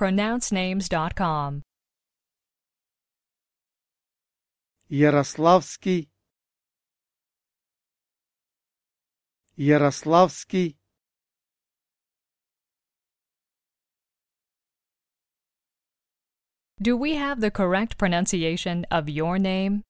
pronouncenames.com. Yaroslavsky Yaroslavsky Do we have the correct pronunciation of your name?